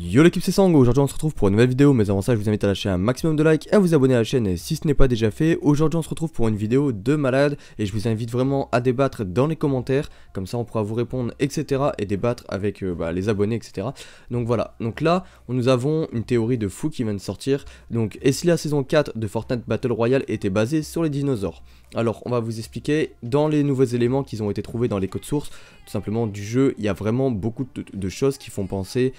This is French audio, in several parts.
Yo l'équipe c'est Sango, aujourd'hui on se retrouve pour une nouvelle vidéo mais avant ça je vous invite à lâcher un maximum de likes, et à vous abonner à la chaîne si ce n'est pas déjà fait, aujourd'hui on se retrouve pour une vidéo de malade et je vous invite vraiment à débattre dans les commentaires, comme ça on pourra vous répondre etc et débattre avec euh, bah, les abonnés etc. Donc voilà, donc là nous avons une théorie de fou qui vient de sortir, donc et si la saison 4 de Fortnite Battle Royale était basée sur les dinosaures alors, on va vous expliquer dans les nouveaux éléments qui ont été trouvés dans les codes sources, tout simplement du jeu, il y a vraiment beaucoup de choses qui font penser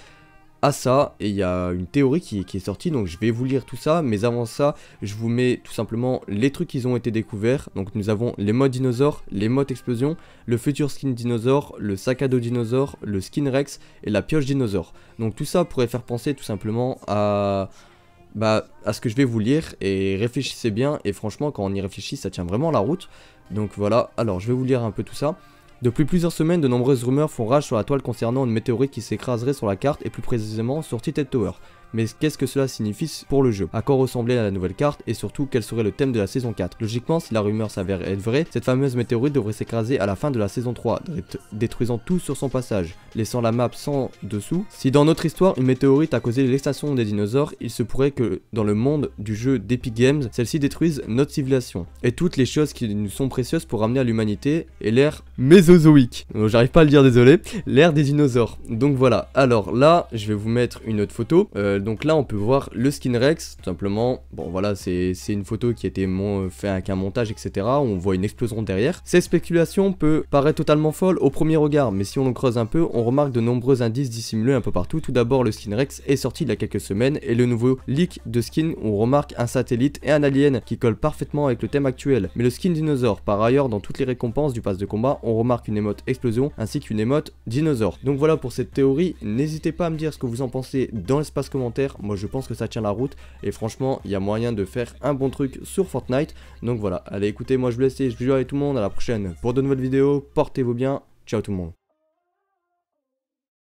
à ça et il y a une théorie qui, est sortie donc je vais vous lire tout ça mais avant ça je vous mets tout simplement les trucs qui ont été découverts donc nous avons les modes dinosaures, les modes explosion, le futur skin dinosaure, le sac à dos dinosaure, le skin rex et la pioche dinosaure donc tout ça pourrait faire penser tout simplement à bah, à ce que je vais vous lire et réfléchissez bien et franchement quand on y réfléchit ça tient vraiment la route donc voilà alors je vais vous lire un peu tout ça depuis plusieurs semaines, de nombreuses rumeurs font rage sur la toile concernant une météorite qui s'écraserait sur la carte et plus précisément sur Titan Tower mais qu'est-ce que cela signifie pour le jeu À quoi ressemblait la nouvelle carte et surtout quel serait le thème de la saison 4 Logiquement, si la rumeur s'avère être vraie, cette fameuse météorite devrait s'écraser à la fin de la saison 3, détruisant tout sur son passage, laissant la map sans dessous. Si dans notre histoire, une météorite a causé l'extinction des dinosaures, il se pourrait que dans le monde du jeu d'Epic Games, celle-ci détruise notre civilisation et toutes les choses qui nous sont précieuses pour ramener à l'humanité et l'ère mésozoïque. Euh, j'arrive pas à le dire, désolé. L'ère des dinosaures. Donc voilà. Alors là, je vais vous mettre une autre photo. Euh, euh, donc là, on peut voir le skin Rex, tout simplement. Bon, voilà, c'est une photo qui a été euh, fait avec un montage, etc. On voit une explosion derrière. Cette spéculation peut paraître totalement folle au premier regard, mais si on le creuse un peu, on remarque de nombreux indices dissimulés un peu partout. Tout d'abord, le skin Rex est sorti il y a quelques semaines, et le nouveau leak de skin, on remarque un satellite et un alien qui collent parfaitement avec le thème actuel. Mais le skin dinosaure, par ailleurs, dans toutes les récompenses du pass de combat, on remarque une émote explosion ainsi qu'une émote dinosaure. Donc voilà pour cette théorie. N'hésitez pas à me dire ce que vous en pensez dans l'espace commentaire moi, je pense que ça tient la route. Et franchement, il y a moyen de faire un bon truc sur Fortnite. Donc voilà, allez, écoutez, moi je vous laisse. Je vous dis à tout le monde à la prochaine pour de nouvelles vidéos. Portez-vous bien. Ciao tout le monde.